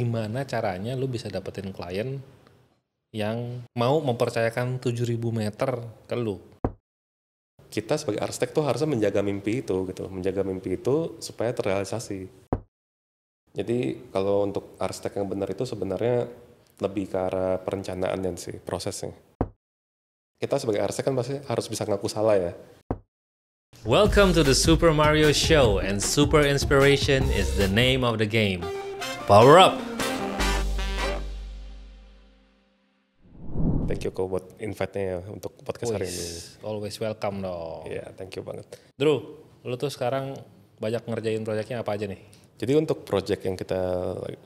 gimana caranya lu bisa dapetin klien yang mau mempercayakan 7000 meter ke lu kita sebagai arsitek tuh harusnya menjaga mimpi itu gitu menjaga mimpi itu supaya terrealisasi jadi kalau untuk arsitek yang benar itu sebenarnya lebih ke arah perencanaan dan sih prosesnya kita sebagai arsitek kan pasti harus bisa ngaku salah ya Welcome to the Super Mario Show and Super Inspiration is the name of the game. Power up! Thank you kok buat invite-nya ya untuk podcast Uis, hari ini. Always welcome dong. Iya, yeah, thank you banget. Drew, lu tuh sekarang banyak ngerjain proyeknya apa aja nih? Jadi untuk proyek yang kita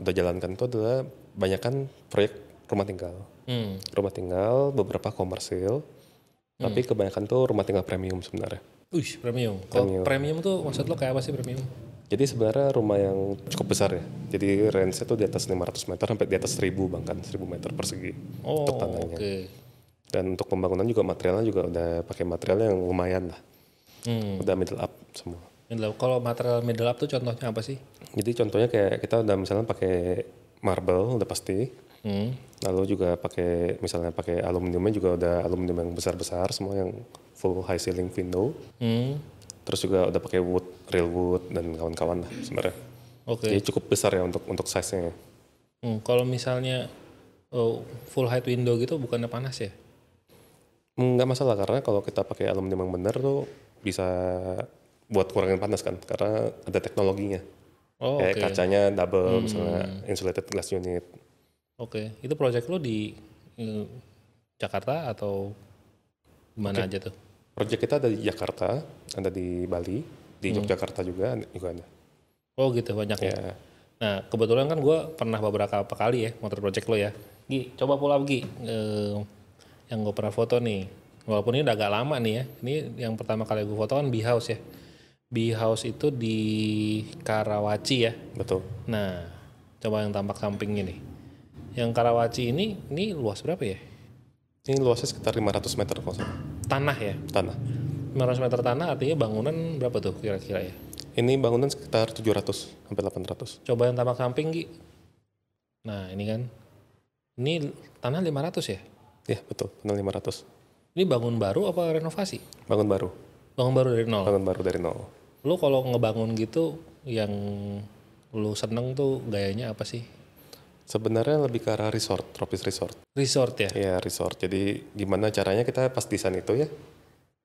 udah jalankan itu adalah banyak kan proyek rumah tinggal. Hmm. Rumah tinggal, beberapa komersil, hmm. tapi kebanyakan tuh rumah tinggal premium sebenarnya. Wih, premium. Kalau premium. premium tuh maksud lo kayak apa sih premium? Jadi sebenarnya rumah yang cukup besar ya. Jadi range-nya tuh di atas 500 meter sampai di atas 1000 bahkan 1000 meter persegi oh, untuk tanahnya. Okay. Dan untuk pembangunan juga materialnya juga udah pakai material yang lumayan lah. Hmm. Udah middle up semua. Middle Kalau material middle up tuh contohnya apa sih? Jadi contohnya kayak kita udah misalnya pakai marble udah pasti. Hmm. Lalu juga pakai misalnya pakai aluminiumnya juga udah aluminium yang besar-besar semua yang full high ceiling window. Hmm terus juga udah pakai wood real wood dan kawan-kawan lah sebenarnya okay. jadi cukup besar ya untuk untuk size nya ya. hmm, kalau misalnya oh, full height window gitu bukannya panas ya hmm, nggak masalah karena kalau kita pakai aluminium yang benar tuh bisa buat kurangin panas kan karena ada teknologinya oh, kayak okay. kacanya double hmm. misalnya insulated glass unit oke okay. itu project lo di eh, Jakarta atau mana okay. aja tuh Proyek kita ada di Jakarta, ada di Bali, di hmm. Yogyakarta juga, juga ada. Oh gitu banyak ya. Iya. Nah kebetulan kan gue pernah beberapa kali ya motor project lo ya. Gi, coba pulang Gi. Eh, yang gue pernah foto nih. Walaupun ini udah agak lama nih ya. Ini yang pertama kali gue foto kan B-House ya. B-House itu di Karawaci ya. Betul. Nah coba yang tampak samping ini. Yang Karawaci ini, ini luas berapa ya? Ini luasnya sekitar 500 meter kosong tanah ya tanah 500 meter tanah artinya bangunan berapa tuh kira-kira ya ini bangunan sekitar 700 sampai 800 coba yang tambah kamping Gi nah ini kan ini tanah 500 ya Iya betul tanah 500 ini bangun baru apa renovasi bangun baru bangun baru dari nol bangun baru dari nol lu kalau ngebangun gitu yang lu seneng tuh gayanya apa sih Sebenarnya lebih ke arah resort, tropis resort. Resort ya? Iya, resort. Jadi gimana caranya kita pas desain itu ya,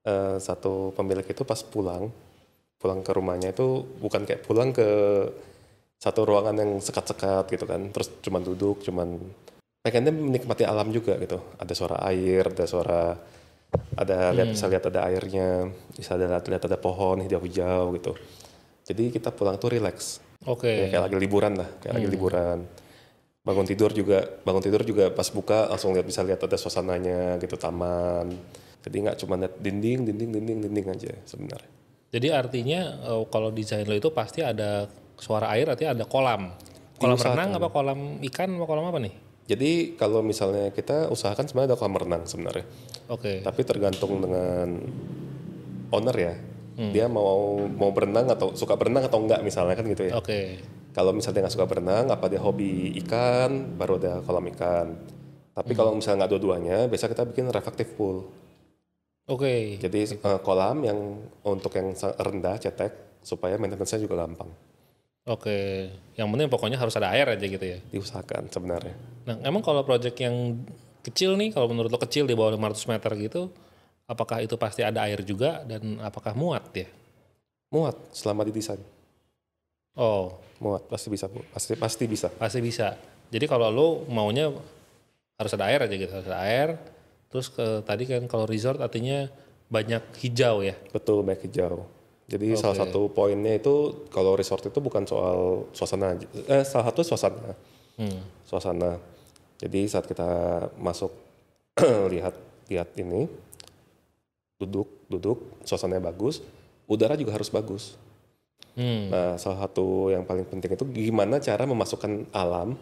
eh, satu pemilik itu pas pulang, pulang ke rumahnya itu bukan kayak pulang ke satu ruangan yang sekat-sekat gitu kan, terus cuman duduk, cuman pengennya menikmati alam juga gitu. Ada suara air, ada suara ada hmm. lihat bisa lihat ada airnya, bisa lihat, lihat ada pohon hijau-hijau gitu. Jadi kita pulang tuh relax. Oke. Okay. Ya, kayak lagi liburan lah, kayak hmm. lagi liburan bangun tidur juga bangun tidur juga pas buka langsung lihat bisa lihat ada suasananya gitu taman jadi nggak cuma lihat dinding dinding dinding dinding aja sebenarnya jadi artinya eh, kalau desain lo itu pasti ada suara air artinya ada kolam kolam Diusahakan. renang apa kolam ikan apa kolam apa nih jadi kalau misalnya kita usahakan sebenarnya ada kolam renang sebenarnya oke okay. tapi tergantung dengan owner ya hmm. dia mau mau berenang atau suka berenang atau enggak misalnya kan gitu ya oke okay kalau misalnya nggak suka berenang, apa dia hobi ikan, baru ada kolam ikan. Tapi kalau hmm. misalnya nggak dua-duanya, biasa kita bikin refractive pool. Oke. Okay. Jadi eh, kolam yang untuk yang rendah cetek supaya maintenance-nya juga gampang. Oke. Yang penting pokoknya harus ada air aja gitu ya. Diusahakan sebenarnya. Nah, emang kalau project yang kecil nih kalau menurut lo kecil di bawah 500 meter gitu, apakah itu pasti ada air juga dan apakah muat ya? Muat selama didesain. Oh, muat pasti bisa pasti pasti bisa. Pasti bisa. Jadi kalau lo maunya harus ada air aja gitu, harus ada air. Terus ke tadi kan kalau resort artinya banyak hijau ya. Betul banyak hijau. Jadi okay. salah satu poinnya itu kalau resort itu bukan soal suasana, eh, salah satu suasana, hmm. suasana. Jadi saat kita masuk lihat lihat ini, duduk duduk, suasananya bagus, udara juga harus bagus. Hmm. Nah, salah satu yang paling penting itu gimana cara memasukkan alam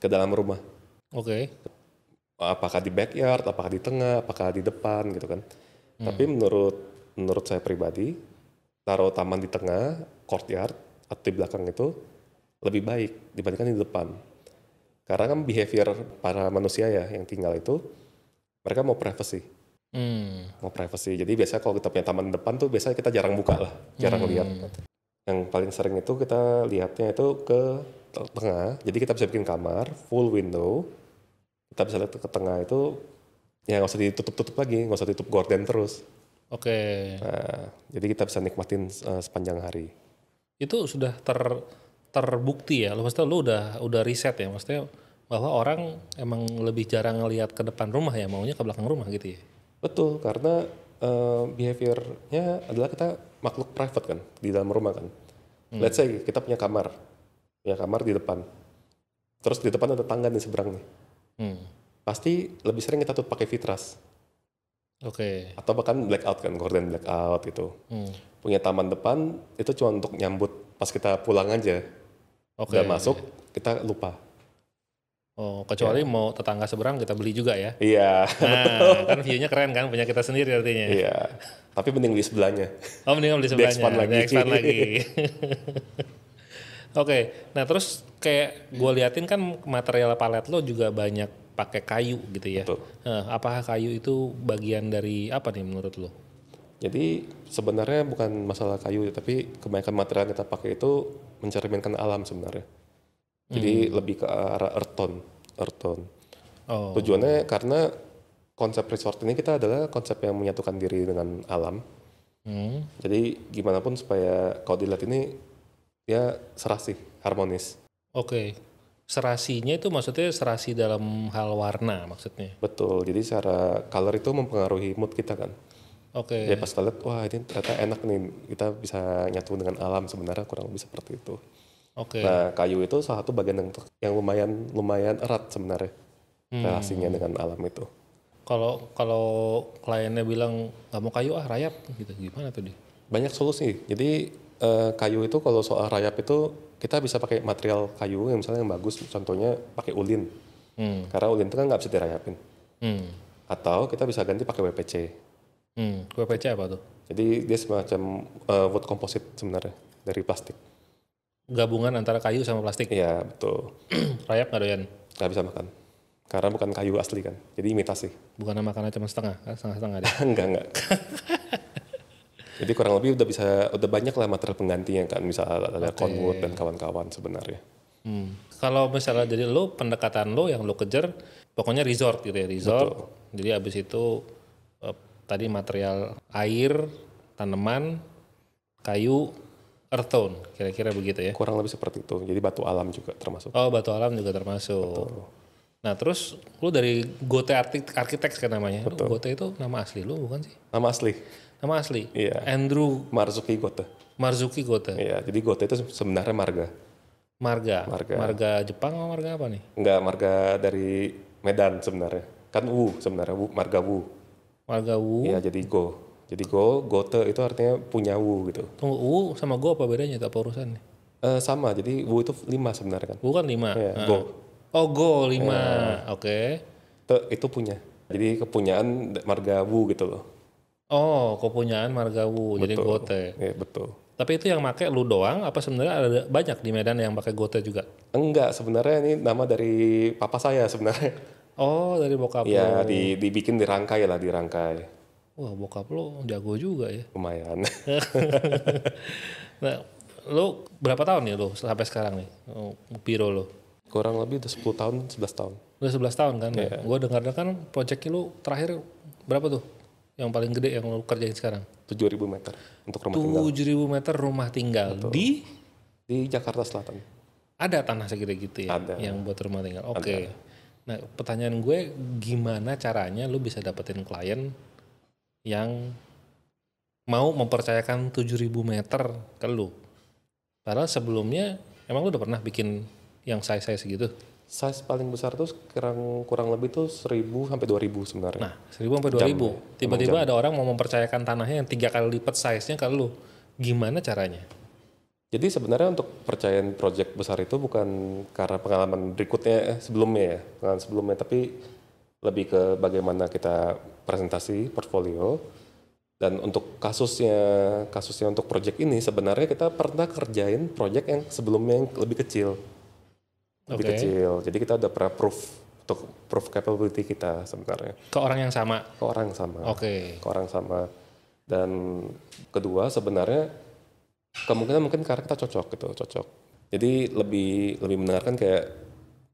ke dalam rumah. Oke. Okay. Apakah di backyard, apakah di tengah, apakah di depan gitu kan. Hmm. Tapi menurut menurut saya pribadi, taruh taman di tengah, courtyard atau di belakang itu lebih baik dibandingkan di depan. Karena kan behavior para manusia ya yang tinggal itu mereka mau privacy. Hmm. Mau privacy. Jadi biasanya kalau kita punya taman depan tuh biasanya kita jarang buka lah, jarang hmm. lihat. Yang paling sering itu kita lihatnya itu ke tengah. Jadi kita bisa bikin kamar full window. Kita bisa lihat ke tengah itu ya nggak usah ditutup-tutup lagi, nggak usah ditutup gorden terus. Oke. Okay. Nah, jadi kita bisa nikmatin uh, sepanjang hari. Itu sudah ter terbukti ya, maksudnya lo udah udah riset ya, maksudnya bahwa orang emang lebih jarang ngelihat ke depan rumah ya, maunya ke belakang rumah gitu ya. Betul, karena uh, behaviornya adalah kita makhluk private kan di dalam rumah kan. Hmm. Let's say kita punya kamar, punya kamar di depan. Terus di depan ada tangga di seberang nih. Hmm. Pasti lebih sering kita tuh pakai fitras. Oke. Okay. Atau bahkan blackout kan, gorden blackout gitu. Hmm. Punya taman depan itu cuma untuk nyambut pas kita pulang aja. Oke. Okay. Udah masuk kita lupa Oh, kecuali yeah. mau tetangga seberang kita beli juga ya? Iya. Yeah. Nah, kan view-nya keren kan, punya kita sendiri artinya. Iya. Tapi mending beli sebelahnya. Oh, mending beli sebelahnya. Di-expand lagi. Di-expand lagi. Oke, okay. nah terus kayak gue liatin kan material palet lo juga banyak pakai kayu gitu ya. Betul. Nah, apakah kayu itu bagian dari apa nih menurut lo? Jadi sebenarnya bukan masalah kayu, tapi kebanyakan material yang kita pakai itu mencerminkan alam sebenarnya. Jadi hmm. lebih ke arah earth tone, earth Oh. Tujuannya karena konsep resort ini kita adalah konsep yang menyatukan diri dengan alam. Hmm. Jadi gimana pun supaya kalau dilihat ini ya serasi, harmonis. Oke. Okay. Serasinya itu maksudnya serasi dalam hal warna maksudnya. Betul. Jadi secara color itu mempengaruhi mood kita kan. Oke. Okay. Ya pas kita lihat wah ini ternyata enak nih kita bisa nyatu dengan alam sebenarnya kurang lebih seperti itu. Okay. Nah, kayu itu salah satu bagian yang, yang lumayan lumayan erat sebenarnya hmm. relasinya dengan alam itu. Kalau kalau kliennya bilang nggak mau kayu ah rayap gitu gimana tuh dia? Banyak solusi. Jadi eh, kayu itu kalau soal rayap itu kita bisa pakai material kayu yang misalnya yang bagus contohnya pakai ulin. Hmm. Karena ulin itu kan nggak bisa dirayapin. Hmm. Atau kita bisa ganti pakai WPC. Hmm. WPC apa tuh? Jadi dia semacam uh, wood composite sebenarnya dari plastik gabungan antara kayu sama plastik. Iya betul. Rayap nggak doyan? Nggak bisa makan. Karena bukan kayu asli kan, jadi imitasi. Bukan makanan cuma setengah, setengah-setengah deh. enggak, enggak. jadi kurang lebih udah bisa, udah banyak lah materi penggantinya kan, misalnya ada okay. Conwood dan kawan-kawan sebenarnya. Hmm. Kalau misalnya jadi lo pendekatan lo yang lo kejar, pokoknya resort gitu ya, resort. Betul. Jadi abis itu eh, tadi material air, tanaman, kayu, Earth kira-kira begitu ya? Kurang lebih seperti itu. Jadi batu alam juga termasuk. Oh, batu alam juga termasuk. Betul. Nah terus lu dari Gote Arsitek kan namanya. Betul. Gote itu nama asli lu bukan sih? Nama asli. Nama asli? Iya. Andrew. Marzuki Gote. Marzuki Gote. Iya, jadi Gote itu sebenarnya marga. Marga? Marga. Marga Jepang atau marga apa nih? Enggak, marga dari Medan sebenarnya. Kan Wu sebenarnya, Wu, marga Wu. Marga Wu? Iya, jadi Go. Jadi go, go gote itu artinya punya wu gitu. Tunggu, wu sama go apa bedanya? Apa urusan nih? Uh, sama, jadi wu itu lima sebenarnya kan. Wu kan lima? Yeah, iya, uh. Go. Oh go lima, yeah. oke. Okay. Te itu punya. Jadi kepunyaan marga wu gitu loh. Oh, kepunyaan marga wu, betul. jadi go Iya, yeah, betul. Tapi itu yang pakai lu doang apa sebenarnya ada banyak di Medan yang pakai gote juga? Enggak, sebenarnya ini nama dari papa saya sebenarnya. Oh, dari bokap. Iya, dibikin dirangkai lah, dirangkai wah bokap lo jago juga ya. Lumayan. nah, lo berapa tahun ya lo sampai sekarang nih eh, piro lo? Kurang lebih udah 10 tahun, 11 tahun. Udah 11 tahun kan yeah. Iya. Gue dengar kan proyeknya lo terakhir berapa tuh? Yang paling gede yang lo kerjain sekarang? 7.000 meter untuk rumah 7 tinggal. 7.000 meter rumah tinggal Betul. di? Di Jakarta Selatan. Ada tanah segede-gitu ya? Ada. Yang buat rumah tinggal, oke. Okay. Nah pertanyaan gue gimana caranya lo bisa dapetin klien yang mau mempercayakan 7000 meter ke lu. Padahal sebelumnya emang lu udah pernah bikin yang size-size segitu? Size paling besar tuh kurang kurang lebih tuh 1000 sampai 2000 sebenarnya. Nah, 1000 sampai 2000. Tiba-tiba ada orang mau mempercayakan tanahnya yang tiga kali lipat size-nya ke lu. Gimana caranya? Jadi sebenarnya untuk percayaan project besar itu bukan karena pengalaman berikutnya eh, sebelumnya ya, pengalaman sebelumnya, tapi lebih ke bagaimana kita presentasi portfolio. Dan untuk kasusnya, kasusnya untuk project ini sebenarnya kita pernah kerjain project yang sebelumnya yang lebih kecil. Lebih okay. kecil. Jadi kita udah pernah proof untuk proof capability kita sebenarnya. Ke orang yang sama. Ke orang yang sama. Oke. Okay. Ke orang yang sama. Dan kedua sebenarnya kemungkinan mungkin karena kita cocok gitu, cocok. Jadi lebih lebih mendengarkan kayak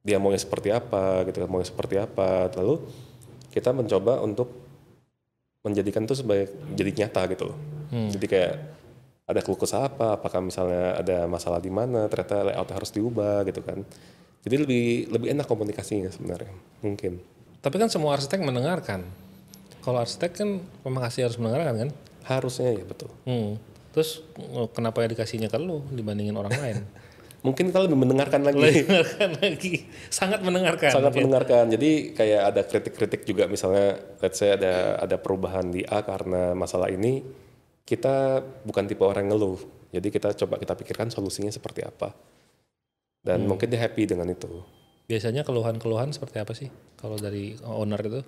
dia maunya seperti apa gitu kan maunya seperti apa lalu kita mencoba untuk menjadikan itu sebagai jadi nyata gitu loh hmm. jadi kayak ada keluh kesah apa apakah misalnya ada masalah di mana ternyata layout harus diubah gitu kan jadi lebih lebih enak komunikasinya sebenarnya mungkin tapi kan semua arsitek mendengarkan kalau arsitek kan memang kasih harus mendengarkan kan harusnya ya betul hmm. terus eh, kenapa ya dikasihnya ke lu dibandingin orang lain mungkin kita lebih mendengarkan lagi. Lebih mendengarkan lagi. Sangat mendengarkan. Sangat mungkin. mendengarkan. Jadi kayak ada kritik-kritik juga misalnya let's say ada ada perubahan di A karena masalah ini kita bukan tipe orang ngeluh. Jadi kita coba kita pikirkan solusinya seperti apa. Dan hmm. mungkin dia happy dengan itu. Biasanya keluhan-keluhan seperti apa sih kalau dari owner itu?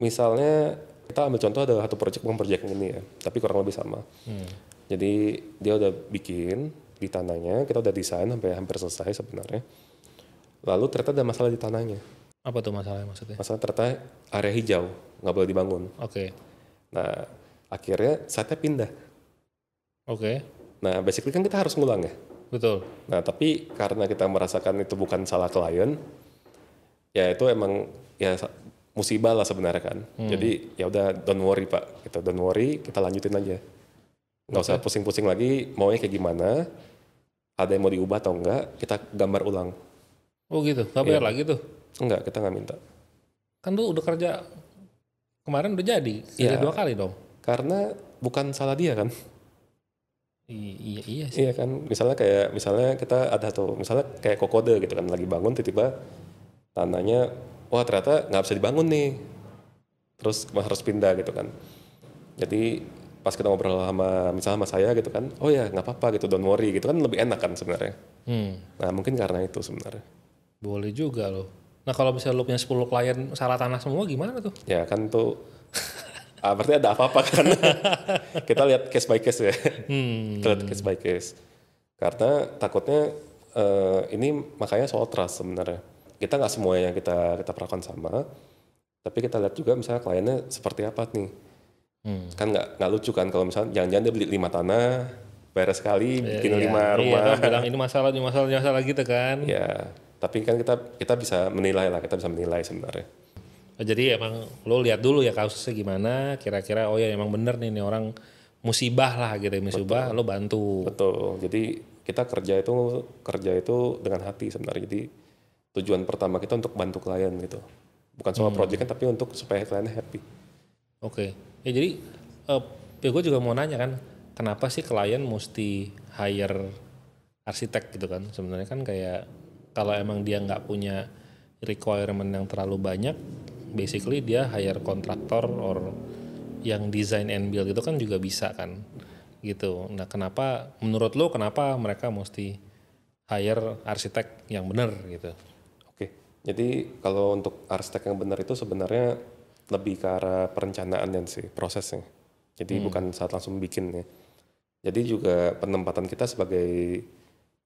Misalnya kita ambil contoh ada satu project bukan project ini ya, tapi kurang lebih sama. Hmm. Jadi dia udah bikin di tanahnya kita udah desain sampai hampir selesai sebenarnya lalu ternyata ada masalah di tanahnya apa tuh masalahnya maksudnya masalah ternyata area hijau nggak boleh dibangun oke okay. nah akhirnya saatnya pindah oke okay. nah basically kan kita harus ngulang ya betul nah tapi karena kita merasakan itu bukan salah klien ya itu emang ya musibah lah sebenarnya kan hmm. jadi ya udah don't worry pak kita don't worry kita lanjutin aja nggak usah pusing-pusing lagi maunya kayak gimana ada yang mau diubah atau enggak kita gambar ulang oh gitu nggak bayar yeah. lagi tuh enggak kita nggak minta kan tuh udah kerja kemarin udah jadi kerja yeah. dua kali dong karena bukan salah dia kan I iya iya sih. iya kan misalnya kayak misalnya kita ada tuh misalnya kayak kokode gitu kan lagi bangun tiba-tiba tanahnya wah ternyata nggak bisa dibangun nih terus harus pindah gitu kan jadi pas kita ngobrol sama misalnya sama saya gitu kan oh ya nggak apa-apa gitu don't worry gitu kan lebih enak kan sebenarnya hmm. nah mungkin karena itu sebenarnya boleh juga loh nah kalau misalnya lo punya 10 klien salah tanah semua gimana tuh ya kan tuh ah, berarti ada apa-apa kan kita lihat case by case ya hmm. kita lihat case by case karena takutnya uh, ini makanya soal trust sebenarnya kita nggak semuanya kita kita perlakukan sama tapi kita lihat juga misalnya kliennya seperti apa nih Hmm. Kan nggak nggak lucu kan kalau misalnya jangan-jangan dia beli lima tanah, bayar sekali ya, bikin iya, lima iya, rumah. Iya, bilang ini masalah, ini masalah, ini masalah gitu kan. Ya, tapi kan kita kita bisa menilai lah, kita bisa menilai sebenarnya. Oh, jadi emang lo lihat dulu ya kasusnya gimana, kira-kira oh ya emang bener nih, ini orang musibah lah gitu, ya, musibah Betul. lo bantu. Betul. Jadi kita kerja itu kerja itu dengan hati sebenarnya. Jadi tujuan pertama kita untuk bantu klien gitu. Bukan soal hmm. project kan tapi untuk supaya kliennya happy. Oke. Okay ya jadi uh, ya gue juga mau nanya kan kenapa sih klien mesti hire arsitek gitu kan sebenarnya kan kayak kalau emang dia nggak punya requirement yang terlalu banyak basically dia hire kontraktor or yang design and build gitu kan juga bisa kan gitu nah kenapa menurut lo kenapa mereka mesti hire arsitek yang benar gitu oke jadi kalau untuk arsitek yang benar itu sebenarnya lebih ke arah perencanaannya sih prosesnya. Jadi hmm. bukan saat langsung bikin ya. Jadi juga penempatan kita sebagai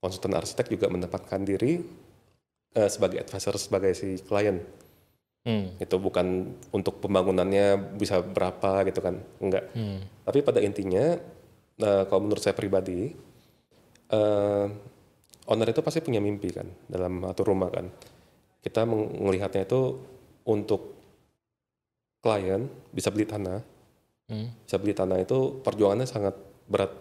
konsultan arsitek juga mendapatkan diri uh, sebagai advisor sebagai si klien. Hmm. Itu bukan untuk pembangunannya bisa berapa gitu kan, enggak. Hmm. Tapi pada intinya, uh, kalau menurut saya pribadi, uh, owner itu pasti punya mimpi kan dalam atur rumah kan. Kita melihatnya itu untuk klien bisa beli tanah, hmm. bisa beli tanah itu perjuangannya sangat berat.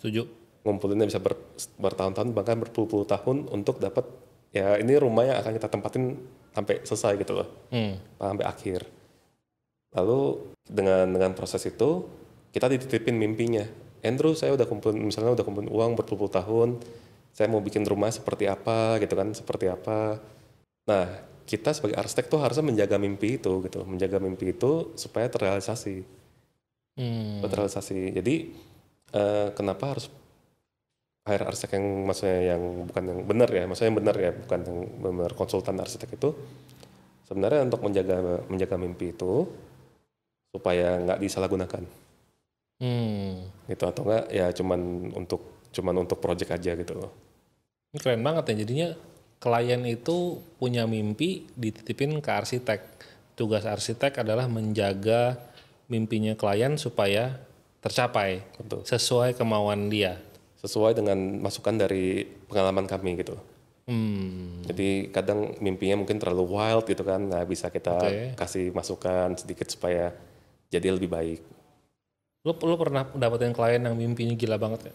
Setuju. Ngumpulinnya bisa ber, bertahun-tahun bahkan berpuluh-puluh tahun untuk dapat ya ini rumah yang akan kita tempatin sampai selesai gitu loh, hmm. sampai akhir. Lalu dengan dengan proses itu kita dititipin mimpinya. Andrew saya udah kumpul misalnya udah kumpul uang berpuluh-puluh tahun, saya mau bikin rumah seperti apa gitu kan, seperti apa. Nah kita sebagai arsitek tuh harusnya menjaga mimpi itu gitu menjaga mimpi itu supaya terrealisasi hmm. terrealisasi jadi uh, kenapa harus hire arsitek yang maksudnya yang bukan yang benar ya maksudnya yang benar ya bukan yang benar konsultan arsitek itu sebenarnya untuk menjaga menjaga mimpi itu supaya nggak disalahgunakan hmm. gitu atau enggak ya cuman untuk cuman untuk project aja gitu loh ini keren banget ya jadinya klien itu punya mimpi dititipin ke arsitek. Tugas arsitek adalah menjaga mimpinya klien supaya tercapai Betul. sesuai kemauan dia. Sesuai dengan masukan dari pengalaman kami gitu. Hmm. Jadi kadang mimpinya mungkin terlalu wild gitu kan, nah bisa kita okay. kasih masukan sedikit supaya jadi lebih baik. Lo lo pernah dapetin klien yang mimpinya gila banget ya?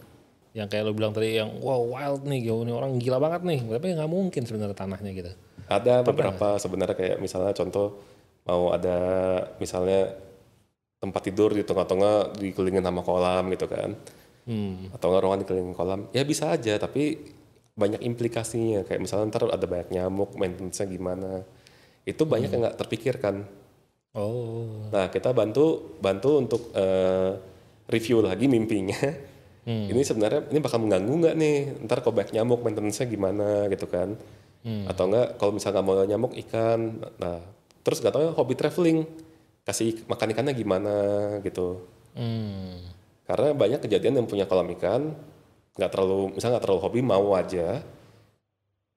yang kayak lo bilang tadi yang wow wild nih gitu ini orang gila banget nih tapi nggak mungkin sebenarnya tanahnya gitu ada beberapa sebenarnya kayak misalnya contoh mau ada misalnya tempat tidur di tengah-tengah dikelilingin sama kolam gitu kan hmm. atau nggak ruangan dikelilingin kolam ya bisa aja tapi banyak implikasinya kayak misalnya ntar ada banyak nyamuk maintenance-nya gimana itu banyak hmm. yang nggak terpikirkan oh nah kita bantu bantu untuk uh, review lagi mimpinya Hmm. Ini sebenarnya ini bakal mengganggu nggak nih? Ntar kalau banyak nyamuk maintenance-nya gimana gitu kan? Hmm. Atau enggak kalau misalnya nggak mau nyamuk ikan, nah terus nggak tahu ya hobi traveling kasih makan ikannya gimana gitu. Hmm. Karena banyak kejadian yang punya kolam ikan nggak terlalu misalnya nggak terlalu hobi mau aja,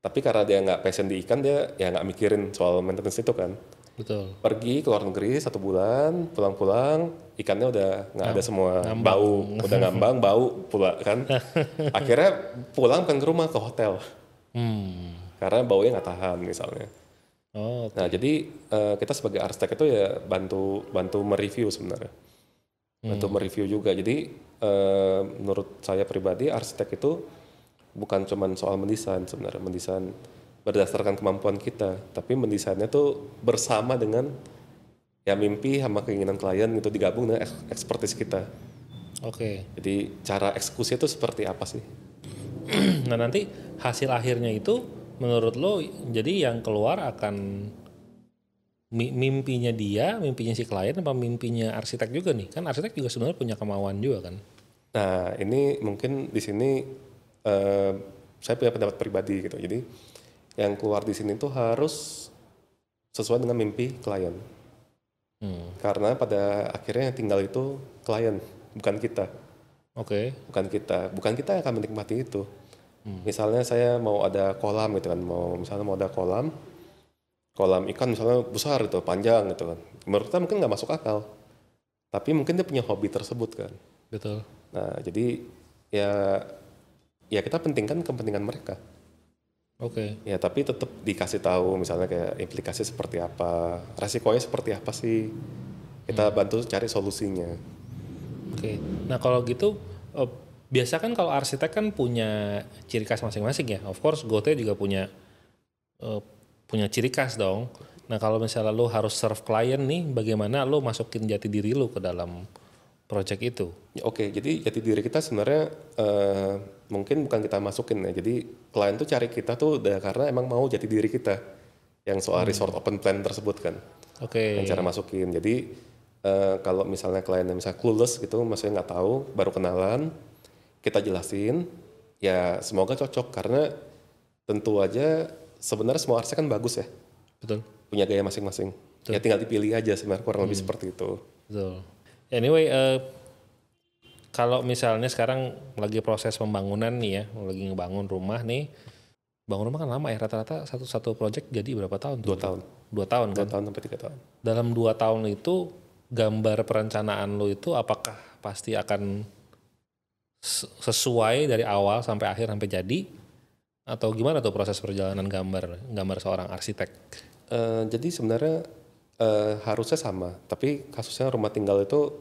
tapi karena dia nggak passion di ikan dia ya nggak mikirin soal maintenance itu kan. Betul. Pergi ke luar negeri satu bulan, pulang-pulang ikannya udah nggak ada semua ngambang. bau, udah ngambang, bau pula kan. Akhirnya pulang kan ke rumah ke hotel. Hmm. Karena baunya nggak tahan misalnya. Oh, okay. Nah jadi uh, kita sebagai arsitek itu ya bantu bantu mereview sebenarnya, hmm. bantu mereview juga. Jadi uh, menurut saya pribadi arsitek itu bukan cuman soal mendesain sebenarnya, mendesain berdasarkan kemampuan kita, tapi mendesainnya tuh bersama dengan ya mimpi sama keinginan klien itu digabung dengan ekspertis kita. Oke. Okay. Jadi cara eksekusi itu seperti apa sih? nah nanti hasil akhirnya itu menurut lo jadi yang keluar akan mimpinya dia, mimpinya si klien, apa mimpinya arsitek juga nih? Kan arsitek juga sebenarnya punya kemauan juga kan? Nah ini mungkin di sini uh, saya punya pendapat pribadi gitu. Jadi yang keluar di sini itu harus sesuai dengan mimpi klien. Hmm. Karena pada akhirnya yang tinggal itu klien, bukan kita. Oke. Okay. Bukan kita, bukan kita yang akan menikmati itu. Hmm. Misalnya saya mau ada kolam gitu kan, mau misalnya mau ada kolam, kolam ikan misalnya besar gitu, panjang gitu kan. Menurut kita mungkin nggak masuk akal, tapi mungkin dia punya hobi tersebut kan. Betul. Nah jadi ya ya kita pentingkan kepentingan mereka. Oke. Okay. Ya tapi tetap dikasih tahu misalnya kayak implikasi seperti apa, resikonya seperti apa sih. Kita hmm. bantu cari solusinya. Oke. Okay. Nah kalau gitu eh, biasa kan kalau arsitek kan punya ciri khas masing-masing ya. Of course Gote juga punya eh, punya ciri khas dong. Nah kalau misalnya lo harus serve klien nih, bagaimana lo masukin jati diri lo ke dalam project itu. Oke, jadi jati diri kita sebenarnya uh, mungkin bukan kita masukin ya. Jadi klien tuh cari kita tuh karena emang mau jati diri kita yang soal hmm. resort open plan tersebut kan. Oke. Okay. cara masukin. Jadi uh, kalau misalnya kliennya misalnya clueless gitu, maksudnya nggak tahu, baru kenalan, kita jelasin, ya semoga cocok karena tentu aja sebenarnya semua arsitek kan bagus ya. Betul. Punya gaya masing-masing. Ya tinggal dipilih aja sebenarnya kurang hmm. lebih seperti itu. Betul. Anyway, uh, kalau misalnya sekarang lagi proses pembangunan nih ya, lagi ngebangun rumah nih, bangun rumah kan lama ya rata-rata satu satu project jadi berapa tahun? Dua tahun. Dua tahun kan? Dua tahun sampai tiga tahun. Dalam dua tahun itu gambar perencanaan lo itu apakah pasti akan sesuai dari awal sampai akhir sampai jadi atau gimana tuh proses perjalanan gambar gambar seorang arsitek? Uh, jadi sebenarnya Uh, harusnya sama, tapi kasusnya rumah tinggal itu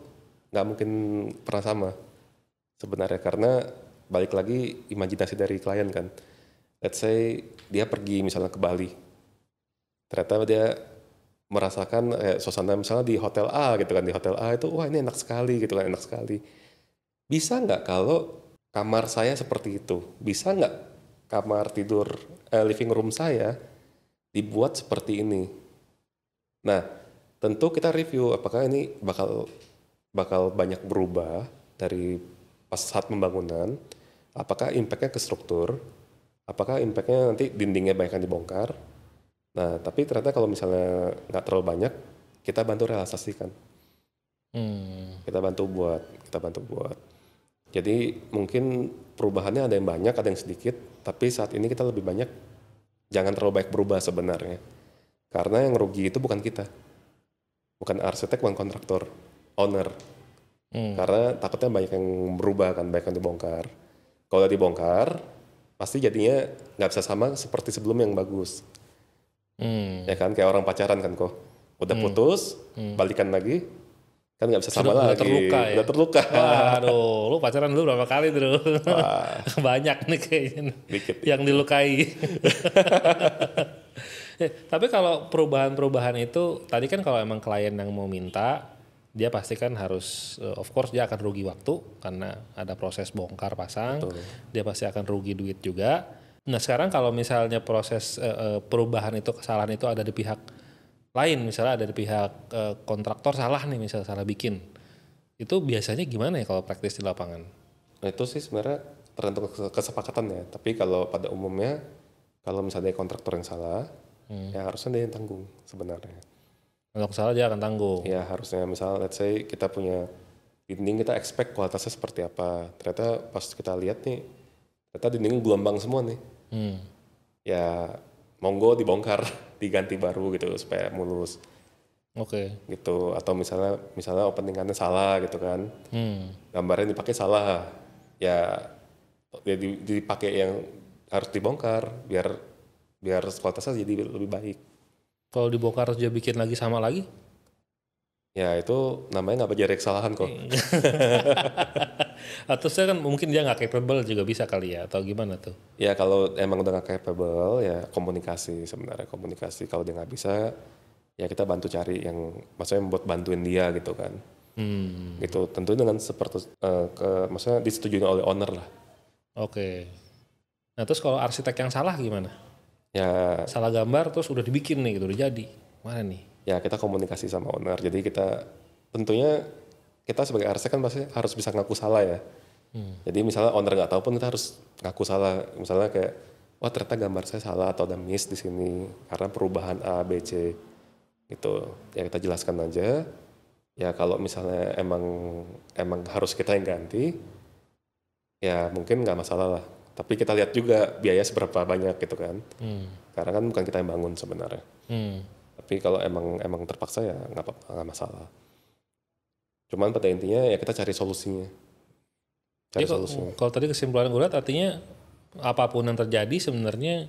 nggak mungkin pernah sama sebenarnya karena balik lagi imajinasi dari klien kan. Let's say dia pergi misalnya ke Bali, ternyata dia merasakan eh, suasana misalnya di hotel A gitu kan di hotel A itu wah ini enak sekali gitu kan enak sekali. Bisa nggak kalau kamar saya seperti itu? Bisa nggak kamar tidur eh, living room saya dibuat seperti ini? Nah, tentu kita review apakah ini bakal bakal banyak berubah dari pas saat pembangunan, apakah impactnya ke struktur, apakah impactnya nanti dindingnya banyak yang dibongkar. Nah, tapi ternyata kalau misalnya nggak terlalu banyak, kita bantu realisasikan. Hmm. Kita bantu buat, kita bantu buat. Jadi mungkin perubahannya ada yang banyak, ada yang sedikit, tapi saat ini kita lebih banyak jangan terlalu banyak berubah sebenarnya karena yang rugi itu bukan kita. Bukan arsitek, bukan kontraktor. Owner. Hmm. Karena takutnya banyak yang berubah kan, banyak yang dibongkar. Kalau udah dibongkar, pasti jadinya nggak bisa sama seperti sebelum yang bagus. Hmm. Ya kan, kayak orang pacaran kan kok. Udah hmm. putus, hmm. balikan lagi, kan nggak bisa sama Sudah, lagi. Udah terluka ya? Udah terluka. Waduh, lu pacaran dulu berapa kali Wah. Banyak nih kayaknya. Dikit. Yang dilukai. tapi kalau perubahan-perubahan itu tadi kan kalau emang klien yang mau minta dia pasti kan harus eh, of course dia akan rugi waktu karena ada proses bongkar pasang. Betul. Dia pasti akan rugi duit juga. Nah, sekarang kalau misalnya proses uh, perubahan itu kesalahan itu ada di pihak lain misalnya ada di pihak uh, kontraktor salah nih misalnya salah bikin. Itu biasanya gimana ya kalau praktis di lapangan? Nah, itu sih sebenarnya tergantung kesepakatan ya. Tapi kalau pada umumnya kalau misalnya kontraktor yang salah, hmm. ya harusnya dia yang tanggung sebenarnya kalau salah dia akan tanggung ya harusnya misal let's say kita punya dinding kita expect kualitasnya seperti apa ternyata pas kita lihat nih ternyata dindingnya gelombang semua nih hmm. ya monggo dibongkar diganti baru gitu supaya mulus oke okay. gitu atau misalnya misalnya openingannya salah gitu kan hmm. gambarnya dipakai salah ya, ya dia dipakai yang harus dibongkar biar biar kualitasnya jadi lebih baik kalau dibongkar harus dia bikin lagi sama lagi Ya itu namanya nggak belajar kesalahan kok. Iya. atau saya kan mungkin dia nggak capable juga bisa kali ya atau gimana tuh? Ya kalau emang udah nggak capable ya komunikasi sebenarnya komunikasi. Kalau dia nggak bisa ya kita bantu cari yang maksudnya buat bantuin dia gitu kan. Hmm. Gitu tentu dengan seperti uh, ke, maksudnya disetujui oleh owner lah. Oke. Okay. Nah terus kalau arsitek yang salah gimana? ya salah gambar terus udah dibikin nih gitu udah jadi mana nih ya kita komunikasi sama owner jadi kita tentunya kita sebagai arsitek kan pasti harus bisa ngaku salah ya hmm. jadi misalnya owner nggak tahu pun kita harus ngaku salah misalnya kayak wah ternyata gambar saya salah atau ada miss di sini karena perubahan A B C itu ya kita jelaskan aja ya kalau misalnya emang emang harus kita yang ganti ya mungkin nggak masalah lah tapi kita lihat juga biaya seberapa banyak gitu kan hmm. karena kan bukan kita yang bangun sebenarnya hmm. tapi kalau emang emang terpaksa ya nggak masalah cuman pada intinya ya kita cari solusinya cari Jadi solusinya hmm, kalau, tadi kesimpulan gue lihat artinya apapun yang terjadi sebenarnya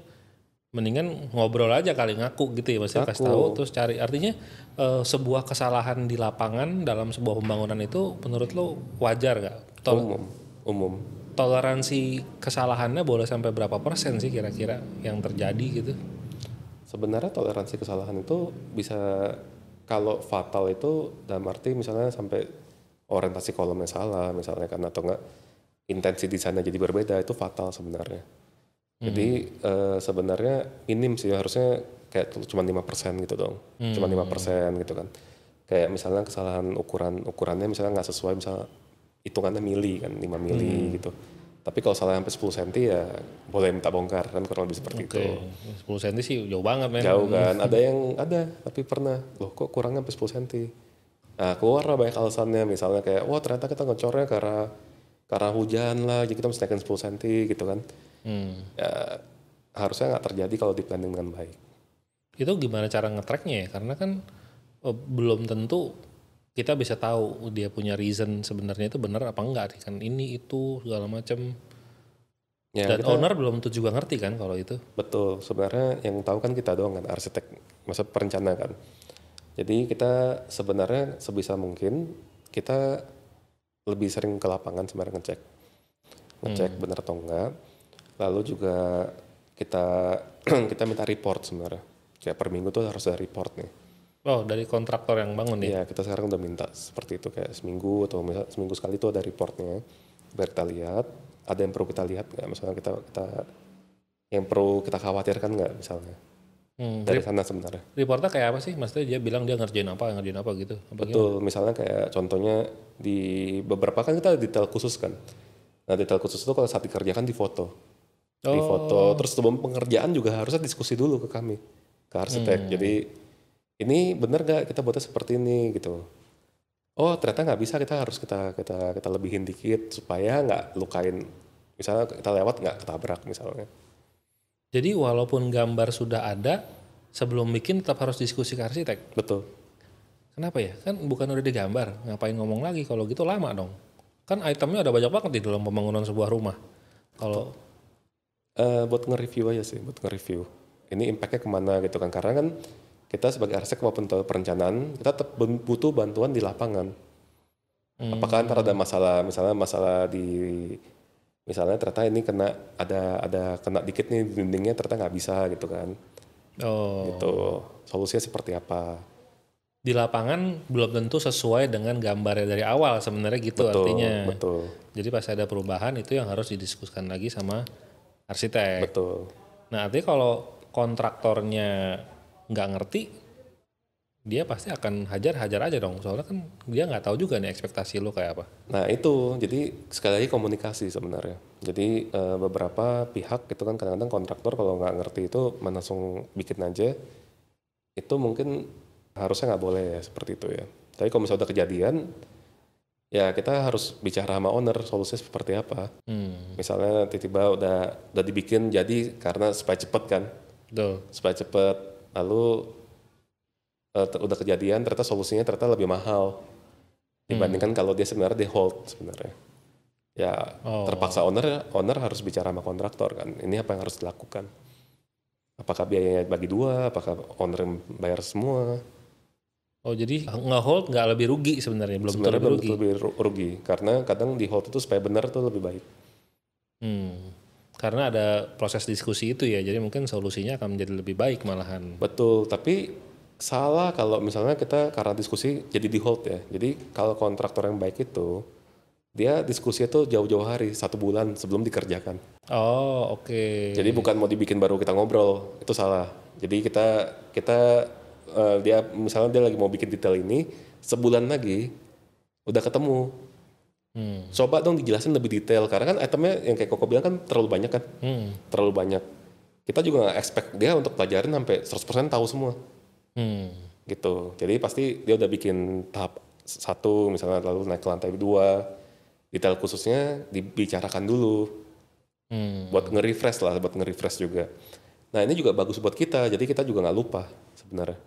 mendingan ngobrol aja kali ngaku gitu ya maksudnya kasih tahu terus cari artinya e, sebuah kesalahan di lapangan dalam sebuah pembangunan itu menurut lo wajar Tol Umum, umum toleransi kesalahannya boleh sampai berapa persen sih kira-kira yang terjadi gitu? Sebenarnya toleransi kesalahan itu bisa kalau fatal itu dalam arti misalnya sampai orientasi kolomnya salah misalnya karena atau enggak intensi di sana jadi berbeda itu fatal sebenarnya. Hmm. Jadi uh, eh, sebenarnya minim sih harusnya kayak cuma lima persen gitu dong, hmm. cuma lima hmm. persen gitu kan. Kayak misalnya kesalahan ukuran ukurannya misalnya nggak sesuai misalnya hitungannya mili kan 5 mili hmm. gitu tapi kalau salah sampai 10 cm ya boleh minta bongkar kan kurang lebih seperti okay. itu 10 cm sih jauh banget men jauh kan ada yang ada tapi pernah loh kok kurangnya sampai 10 cm nah keluar banyak alasannya misalnya kayak wah ternyata kita ngecornya karena karena hujan lah jadi kita mesti naikin 10 cm gitu kan hmm. ya, harusnya nggak terjadi kalau di planning dengan baik itu gimana cara ngetracknya ya karena kan eh, belum tentu kita bisa tahu dia punya reason sebenarnya itu benar apa enggak kan ini itu segala macam ya, dan kita, owner belum tentu juga ngerti kan kalau itu betul sebenarnya yang tahu kan kita doang kan arsitek masa perencana kan jadi kita sebenarnya sebisa mungkin kita lebih sering ke lapangan sebenarnya ngecek ngecek hmm. benar atau enggak lalu juga kita kita minta report sebenarnya kayak per minggu tuh harus ada report nih Oh, dari kontraktor yang bangun ya? Iya, kita sekarang udah minta seperti itu kayak seminggu atau misal, seminggu sekali itu ada reportnya. Biar kita lihat, ada yang perlu kita lihat nggak? Misalnya kita kita yang perlu kita khawatirkan nggak misalnya? Hmm, dari sana sebenarnya. Reportnya kayak apa sih? Maksudnya dia bilang dia ngerjain apa, ngerjain apa gitu? Apa Betul, gimana? misalnya kayak contohnya di beberapa kan kita detail khusus kan. Nah detail khusus itu kalau saat dikerjakan di foto. Oh. Di foto, terus sebelum pengerjaan juga harusnya diskusi dulu ke kami, ke arsitek. Hmm. Jadi ini bener gak kita buatnya seperti ini gitu oh ternyata nggak bisa kita harus kita kita kita lebihin dikit supaya nggak lukain misalnya kita lewat nggak ketabrak misalnya jadi walaupun gambar sudah ada sebelum bikin tetap harus diskusi ke arsitek betul kenapa ya kan bukan udah digambar ngapain ngomong lagi kalau gitu lama dong kan itemnya ada banyak banget di dalam pembangunan sebuah rumah kalau uh, buat nge-review aja sih buat nge-review ini impactnya kemana gitu kan karena kan kita sebagai arsitek maupun perencanaan kita tetap butuh bantuan di lapangan. Hmm. Apakah antara ada masalah misalnya masalah di misalnya ternyata ini kena ada ada kena dikit nih dindingnya ternyata nggak bisa gitu kan. Oh. Gitu. Solusinya seperti apa? Di lapangan belum tentu sesuai dengan gambarnya dari awal sebenarnya gitu betul, artinya. Betul. Jadi pas ada perubahan itu yang harus didiskusikan lagi sama arsitek. Betul. Nah, artinya kalau kontraktornya nggak ngerti dia pasti akan hajar-hajar aja dong soalnya kan dia nggak tahu juga nih ekspektasi lo kayak apa nah itu jadi sekali lagi komunikasi sebenarnya jadi e, beberapa pihak itu kan kadang-kadang kontraktor kalau nggak ngerti itu langsung bikin aja itu mungkin harusnya nggak boleh ya seperti itu ya tapi kalau misalnya udah kejadian ya kita harus bicara sama owner solusi seperti apa hmm. misalnya tiba-tiba udah udah dibikin jadi karena supaya cepet kan Duh. supaya cepet lalu uh, udah kejadian ternyata solusinya ternyata lebih mahal dibandingkan hmm. kalau dia sebenarnya di hold sebenarnya ya oh. terpaksa owner owner harus bicara sama kontraktor kan ini apa yang harus dilakukan apakah biayanya bagi dua apakah owner yang bayar semua oh jadi nge-hold nggak lebih rugi sebenarnya belum sebenarnya lebih rugi. lebih rugi karena kadang di hold itu supaya benar tuh lebih baik hmm karena ada proses diskusi itu ya jadi mungkin solusinya akan menjadi lebih baik malahan betul tapi salah kalau misalnya kita karena diskusi jadi di hold ya jadi kalau kontraktor yang baik itu dia diskusi itu jauh-jauh hari satu bulan sebelum dikerjakan oh oke okay. jadi bukan mau dibikin baru kita ngobrol itu salah jadi kita kita uh, dia misalnya dia lagi mau bikin detail ini sebulan lagi udah ketemu Hmm. Coba dong dijelasin lebih detail karena kan itemnya yang kayak Koko bilang kan terlalu banyak kan. Hmm. Terlalu banyak. Kita juga nggak expect dia untuk pelajarin sampai 100% tahu semua. Hmm. Gitu. Jadi pasti dia udah bikin tahap satu misalnya lalu naik ke lantai dua detail khususnya dibicarakan dulu hmm. buat nge-refresh lah buat nge-refresh juga nah ini juga bagus buat kita jadi kita juga nggak lupa sebenarnya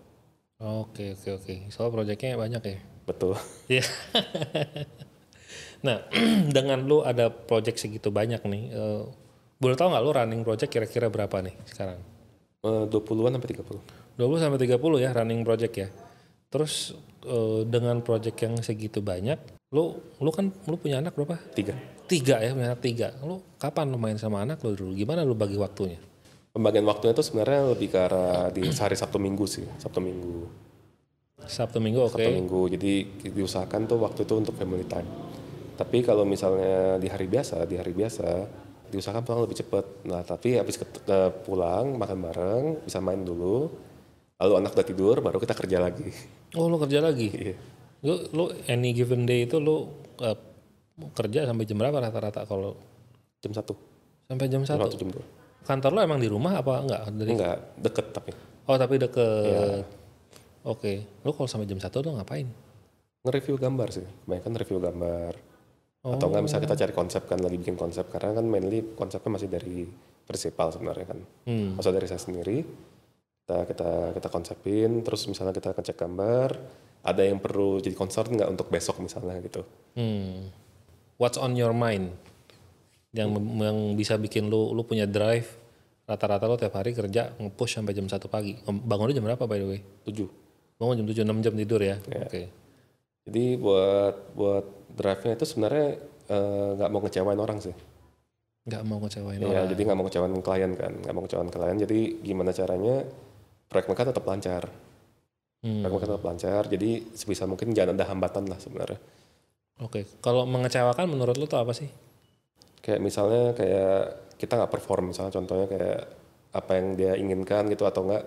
oke okay, oke okay, oke okay. soal proyeknya banyak ya betul iya Nah, dengan lu ada project segitu banyak nih, uh, boleh tahu nggak lu running project kira-kira berapa nih sekarang? Eh, uh, 20-an sampai 30. 20 sampai 30 ya running project ya. Terus uh, dengan project yang segitu banyak, lu lu kan lu punya anak berapa? Tiga. Tiga ya, punya anak tiga. Lu kapan lu main sama anak lu dulu? Gimana lu bagi waktunya? Pembagian waktunya itu sebenarnya lebih ke arah di sehari Sabtu Minggu sih, Sabtu Minggu. Sabtu Minggu oke. Okay. Sabtu Minggu. Jadi diusahakan tuh waktu itu untuk family time tapi kalau misalnya di hari biasa, di hari biasa diusahakan pulang lebih cepat. Nah, tapi habis ke, ke pulang makan bareng, bisa main dulu. Lalu anak udah tidur, baru kita kerja lagi. Oh, lo kerja lagi? Iya. Lo, lo any given day itu lo uh, eh, kerja sampai jam berapa rata-rata kalau jam satu? Sampai jam satu. Jam dua. Kantor lo emang di rumah apa enggak? Dari... Enggak, deket tapi. Oh, tapi deket. Iya. Oke. Okay. Lo kalau sampai jam satu lo ngapain? Nge-review gambar sih. Kebanyakan review gambar Oh. Atau enggak misalnya kita oh. cari konsep kan lagi bikin konsep karena kan mainly konsepnya masih dari prinsipal sebenarnya kan. Hmm. Maksud dari saya sendiri kita kita kita konsepin terus misalnya kita ngecek gambar ada yang perlu jadi concern nggak untuk besok misalnya gitu. Hmm. What's on your mind? Yang hmm. yang bisa bikin lu lu punya drive rata-rata lo tiap hari kerja nge-push sampai jam satu pagi. Bangunnya jam berapa by the way? 7. Bangun jam 7, 6 jam tidur ya. Yeah. Oke. Okay jadi buat buat drive-nya itu sebenarnya eh, nggak uh, mau ngecewain orang sih. Nggak mau ngecewain ya, orang. jadi nggak mau ngecewain klien kan, nggak mau ngecewain klien. Jadi gimana caranya proyek mereka tetap lancar. Hmm. Proyek mereka tetap lancar. Jadi sebisa mungkin jangan ada hambatan lah sebenarnya. Oke, okay. kalau mengecewakan menurut lu tuh apa sih? Kayak misalnya kayak kita nggak perform misalnya contohnya kayak apa yang dia inginkan gitu atau enggak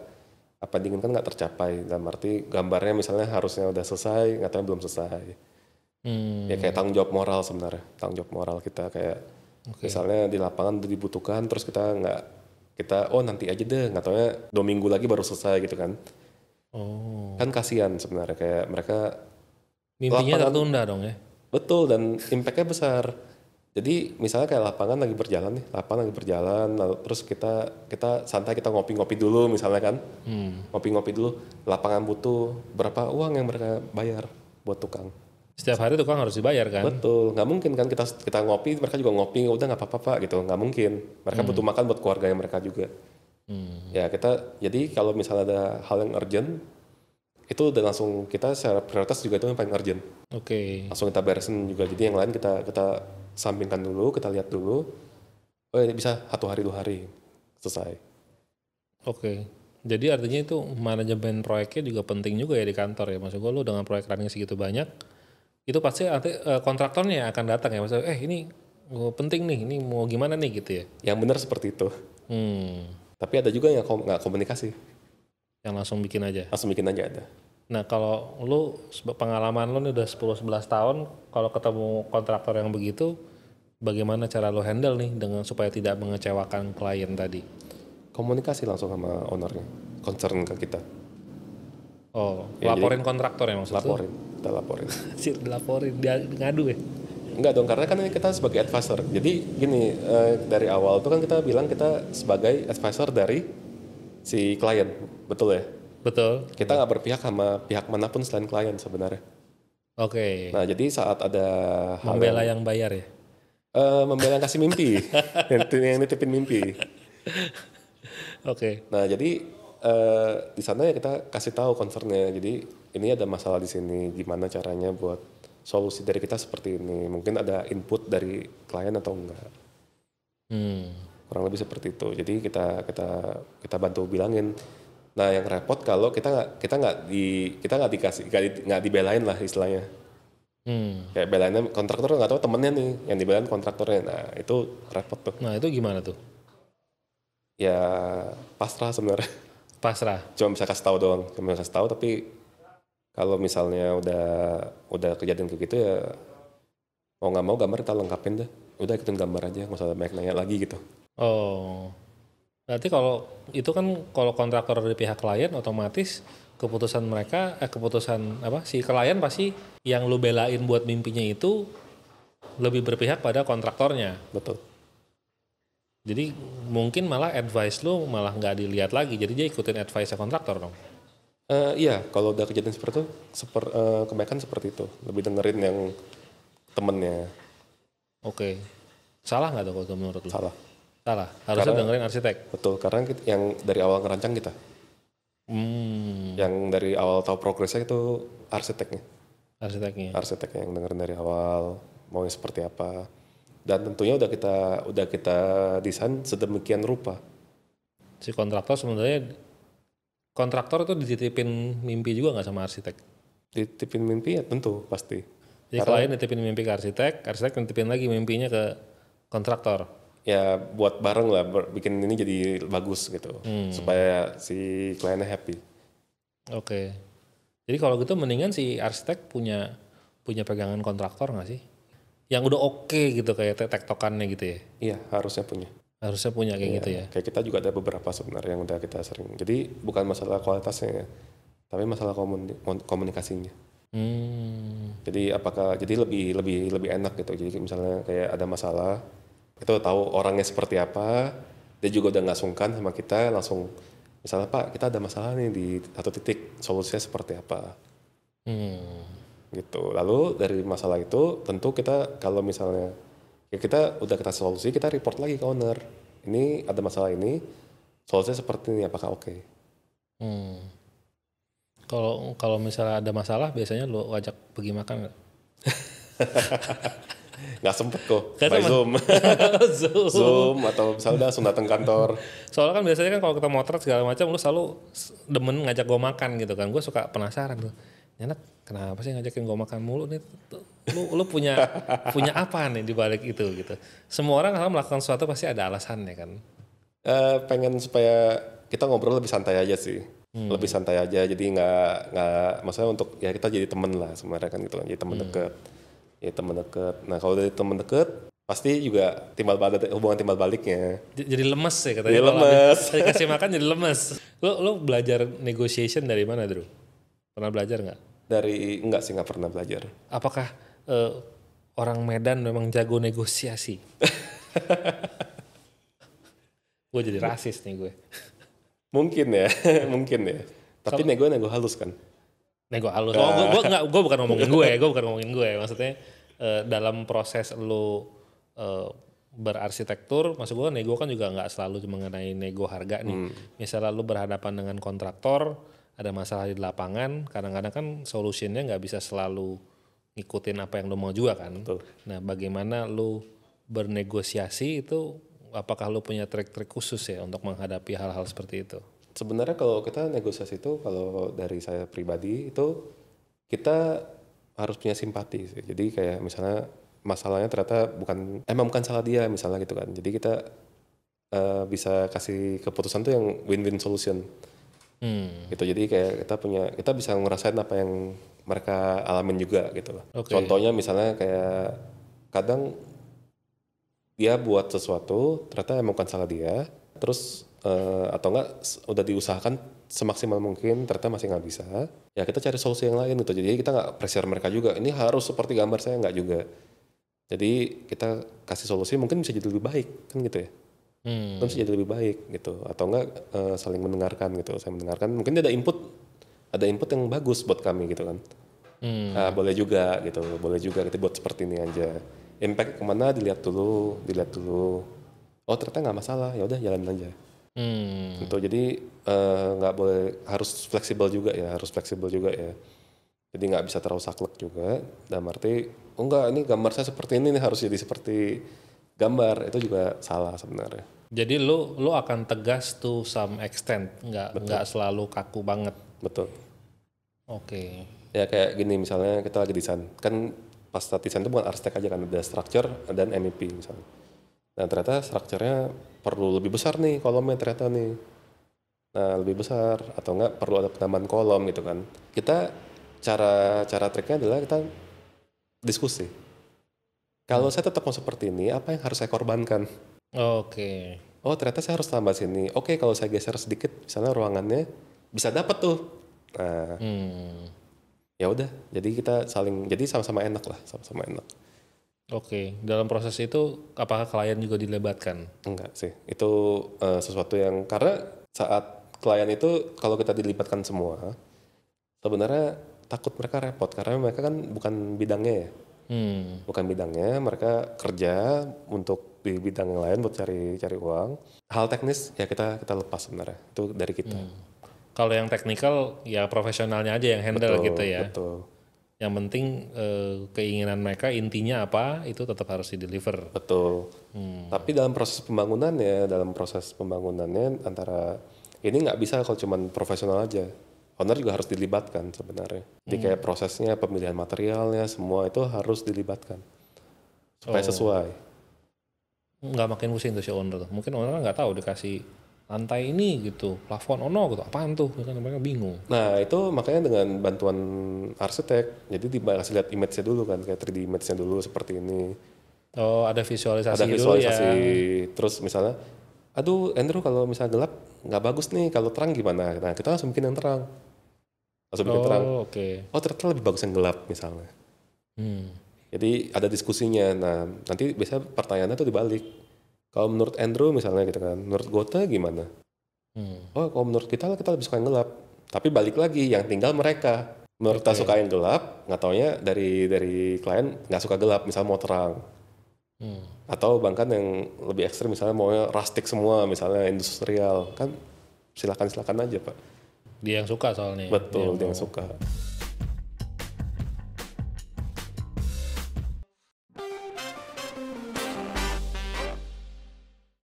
apa yang diinginkan nggak tercapai dalam arti gambarnya misalnya harusnya udah selesai ngatanya belum selesai hmm. ya kayak tanggung jawab moral sebenarnya tanggung jawab moral kita kayak okay. misalnya di lapangan dibutuhkan terus kita nggak kita oh nanti aja deh nggak ya dua minggu lagi baru selesai gitu kan oh. kan kasihan sebenarnya kayak mereka mimpinya lapangan, tertunda dong ya betul dan impactnya besar jadi misalnya kayak lapangan lagi berjalan nih, lapangan lagi berjalan, lalu terus kita kita santai kita ngopi-ngopi dulu misalnya kan, ngopi hmm. ngopi-ngopi dulu. Lapangan butuh berapa uang yang mereka bayar buat tukang? Setiap hari tukang harus dibayar kan? Betul, nggak mungkin kan kita kita ngopi, mereka juga ngopi, udah nggak apa-apa gitu, nggak mungkin. Mereka hmm. butuh makan buat keluarga yang mereka juga. Hmm. Ya kita jadi kalau misalnya ada hal yang urgent, itu udah langsung kita secara prioritas juga itu yang paling urgent. Oke. Okay. Langsung kita beresin juga. Jadi yang lain kita kita sampingkan dulu, kita lihat dulu. Oh ya bisa satu hari dua hari selesai. Oke. Jadi artinya itu manajemen proyeknya juga penting juga ya di kantor ya. Maksud gue lu dengan proyek running segitu banyak, itu pasti arti, eh, kontraktornya akan datang ya. Maksudnya eh ini penting nih, ini mau gimana nih gitu ya. Yang benar seperti itu. Hmm. Tapi ada juga yang nggak komunikasi. Yang langsung bikin aja. Langsung bikin aja ada. Nah kalau lu pengalaman lu nih udah 10-11 tahun kalau ketemu kontraktor yang begitu bagaimana cara lu handle nih dengan supaya tidak mengecewakan klien tadi? Komunikasi langsung sama ownernya, concern ke kita. Oh, ya, laporin jadi, kontraktor ya maksudnya? Laporin, itu? kita laporin. Sir, laporin, dia ngadu ya? Enggak dong, karena kan kita sebagai advisor. Jadi gini, eh, dari awal tuh kan kita bilang kita sebagai advisor dari si klien, betul ya? Betul. Kita nggak berpihak sama pihak manapun selain klien sebenarnya. Oke. Okay. Nah jadi saat ada membela yang, yang bayar ya. Uh, membela yang kasih mimpi, yang, yang nitipin mimpi. Oke. Okay. Nah jadi uh, di sana ya kita kasih tahu concernnya. Jadi ini ada masalah di sini, gimana caranya buat solusi dari kita seperti ini. Mungkin ada input dari klien atau enggak. Hmm. Kurang lebih seperti itu. Jadi kita kita kita bantu bilangin Nah yang repot kalau kita nggak kita nggak di kita nggak dikasih nggak di, dibelain lah istilahnya. Hmm. Kayak belainnya kontraktor nggak tahu temennya nih yang dibelain kontraktornya. Nah itu repot tuh. Nah itu gimana tuh? Ya pasrah sebenarnya. Pasrah. Cuma bisa kasih tahu doang. Cuma kasih tahu tapi kalau misalnya udah udah kejadian kayak gitu ya mau nggak mau gambar kita lengkapin deh. Udah ikutin gambar aja nggak usah banyak nanya lagi gitu. Oh. Berarti kalau itu kan kalau kontraktor dari pihak klien otomatis keputusan mereka eh, keputusan apa si klien pasti yang lu belain buat mimpinya itu lebih berpihak pada kontraktornya. Betul. Jadi mungkin malah advice lu malah nggak dilihat lagi. Jadi dia ikutin advice kontraktor dong. Uh, iya, kalau udah kejadian seperti itu, seper, uh, kebaikan seperti itu. Lebih dengerin yang temennya. Oke. Okay. Salah nggak tuh kalau menurut lu? Salah Salah, harusnya karena, dengerin arsitek. Betul, karena kita, yang dari awal ngerancang kita. Hmm. Yang dari awal tahu progresnya itu arsiteknya. Arsiteknya. Arsiteknya yang dengerin dari awal mau yang seperti apa. Dan tentunya udah kita udah kita desain sedemikian rupa. Si kontraktor sebenarnya kontraktor itu dititipin mimpi juga nggak sama arsitek? Dititipin mimpi ya tentu pasti. Jadi Karena, klien dititipin mimpi ke arsitek, arsitek nitipin lagi mimpinya ke kontraktor ya buat bareng lah bikin ini jadi bagus gitu hmm. supaya si kliennya happy. Oke. Jadi kalau gitu mendingan si arsitek punya punya pegangan kontraktor nggak sih? Yang udah oke okay gitu kayak tektokannya gitu ya? Iya harusnya punya. Harusnya punya kayak iya, gitu ya. Kayak kita juga ada beberapa sebenarnya yang udah kita sering. Jadi bukan masalah kualitasnya ya, tapi masalah komunikasinya. Hmm. Jadi apakah jadi lebih lebih lebih enak gitu. Jadi misalnya kayak ada masalah kita udah tahu orangnya seperti apa, dia juga udah nggak sungkan sama kita, langsung misalnya Pak kita ada masalah nih di satu titik, solusinya seperti apa. Hmm. Gitu. Lalu dari masalah itu tentu kita kalau misalnya ya kita udah kita solusi, kita report lagi ke owner. Ini ada masalah ini, solusinya seperti ini, apakah oke? Okay? Hmm. Kalau kalau misalnya ada masalah biasanya lo ajak pergi makan nggak? nggak sempet kok Gak by zoom. zoom zoom atau misalnya langsung datang kantor soalnya kan biasanya kan kalau kita motret segala macam lu selalu demen ngajak gue makan gitu kan gue suka penasaran tuh enak kenapa sih ngajakin gue makan mulu nih lu lu punya punya apa nih di balik itu gitu semua orang kalau melakukan sesuatu pasti ada alasannya kan uh, pengen supaya kita ngobrol lebih santai aja sih hmm. lebih santai aja jadi nggak nggak maksudnya untuk ya kita jadi temen lah sebenarnya kan gitu kan jadi temen hmm. deket ya teman dekat nah kalau dari teman dekat pasti juga timbal balik hubungan timbal baliknya jadi lemes ya katanya jadi lemes Dikasih makan jadi lemes lo lo belajar negotiation dari mana Drew pernah belajar nggak dari nggak sih nggak pernah belajar apakah uh, orang Medan memang jago negosiasi gue jadi rasis nih gue mungkin ya mungkin ya tapi so, nego nego halus kan nego halus nah. oh gue gue bukan ngomongin gue gue bukan ngomongin gue maksudnya Eh, dalam proses lo uh, eh, berarsitektur, maksud gue nego kan juga nggak selalu mengenai nego harga nih. Hmm. Misalnya lo berhadapan dengan kontraktor, ada masalah di lapangan, kadang-kadang kan solusinya nggak bisa selalu ngikutin apa yang lu mau juga kan. Betul. Nah bagaimana lo bernegosiasi itu apakah lo punya trik-trik khusus ya untuk menghadapi hal-hal seperti itu? Sebenarnya kalau kita negosiasi itu kalau dari saya pribadi itu kita harus punya simpati sih. Jadi kayak misalnya masalahnya ternyata bukan eh, emang bukan salah dia misalnya gitu kan. Jadi kita uh, bisa kasih keputusan tuh yang win-win solution. Hmm. gitu jadi kayak kita punya kita bisa ngerasain apa yang mereka alamin juga gitu loh okay. contohnya misalnya kayak kadang dia buat sesuatu ternyata emang bukan salah dia terus uh, atau enggak udah diusahakan semaksimal mungkin ternyata masih nggak bisa ya kita cari solusi yang lain gitu jadi kita nggak pressure mereka juga ini harus seperti gambar saya nggak juga jadi kita kasih solusi mungkin bisa jadi lebih baik kan gitu ya hmm. kan bisa jadi lebih baik gitu atau enggak e, eh, saling mendengarkan gitu saya mendengarkan mungkin ada input ada input yang bagus buat kami gitu kan hmm. nah, boleh juga gitu boleh juga kita buat seperti ini aja impact kemana dilihat dulu dilihat dulu oh ternyata nggak masalah ya udah jalan aja Hmm. Gitu. Jadi eh, nggak uh, boleh harus fleksibel juga ya, harus fleksibel juga ya. Jadi nggak bisa terlalu saklek juga. Dan arti oh enggak ini gambar saya seperti ini nih harus jadi seperti gambar itu juga salah sebenarnya. Jadi lu lu akan tegas to some extent, nggak nggak selalu kaku banget. Betul. Oke. Okay. Ya kayak gini misalnya kita lagi desain, kan pas desain itu bukan arsitek aja kan ada structure dan MEP misalnya. Nah ternyata strukturnya perlu lebih besar nih kolomnya ternyata nih. Nah lebih besar atau enggak perlu ada penambahan kolom gitu kan. Kita cara cara triknya adalah kita diskusi. Kalau saya tetap mau seperti ini, apa yang harus saya korbankan? Oke. Okay. Oh ternyata saya harus tambah sini. Oke okay, kalau saya geser sedikit, misalnya ruangannya bisa dapat tuh. Nah, hmm. ya udah. Jadi kita saling, jadi sama-sama enak lah, sama-sama enak. Oke, dalam proses itu apakah klien juga dilebatkan? Enggak sih, itu uh, sesuatu yang karena saat klien itu kalau kita dilibatkan semua, sebenarnya takut mereka repot karena mereka kan bukan bidangnya ya, hmm. bukan bidangnya, mereka kerja untuk di bidang yang lain buat cari cari uang. Hal teknis ya kita kita lepas sebenarnya itu dari kita. Hmm. Kalau yang teknikal ya profesionalnya aja yang handle betul, gitu ya. Betul yang penting eh, keinginan mereka intinya apa itu tetap harus di deliver betul hmm. tapi dalam proses pembangunannya dalam proses pembangunannya antara ini nggak bisa kalau cuma profesional aja owner juga harus dilibatkan sebenarnya jadi hmm. kayak prosesnya pemilihan materialnya semua itu harus dilibatkan supaya oh. sesuai nggak makin pusing tuh si owner tuh mungkin owner nggak tahu dikasih lantai ini gitu, plafon ono gitu, apaan tuh? Kan mereka bingung. Nah itu makanya dengan bantuan arsitek, jadi dikasih lihat image-nya dulu kan, kayak 3D image-nya dulu seperti ini. Oh ada visualisasi Ada visualisasi, dulu ya. terus misalnya, aduh Andrew kalau misalnya gelap nggak bagus nih, kalau terang gimana? Nah kita langsung bikin yang terang. Langsung bikin oh, terang. Okay. Oh ternyata lebih bagus yang gelap misalnya. Hmm. Jadi ada diskusinya, nah nanti biasanya pertanyaannya tuh dibalik kalau menurut Andrew misalnya gitu kan, menurut Gota gimana? Hmm. Oh, kalau menurut kita kita lebih suka yang gelap. Tapi balik lagi, yang tinggal mereka. Menurut okay. kita suka yang gelap, nggak taunya dari dari klien nggak suka gelap, misalnya mau terang. Hmm. Atau bahkan yang lebih ekstrim misalnya maunya rustic semua, misalnya industrial. Kan silakan silakan aja pak. Dia yang suka soalnya. Betul, dia yang, dia yang suka.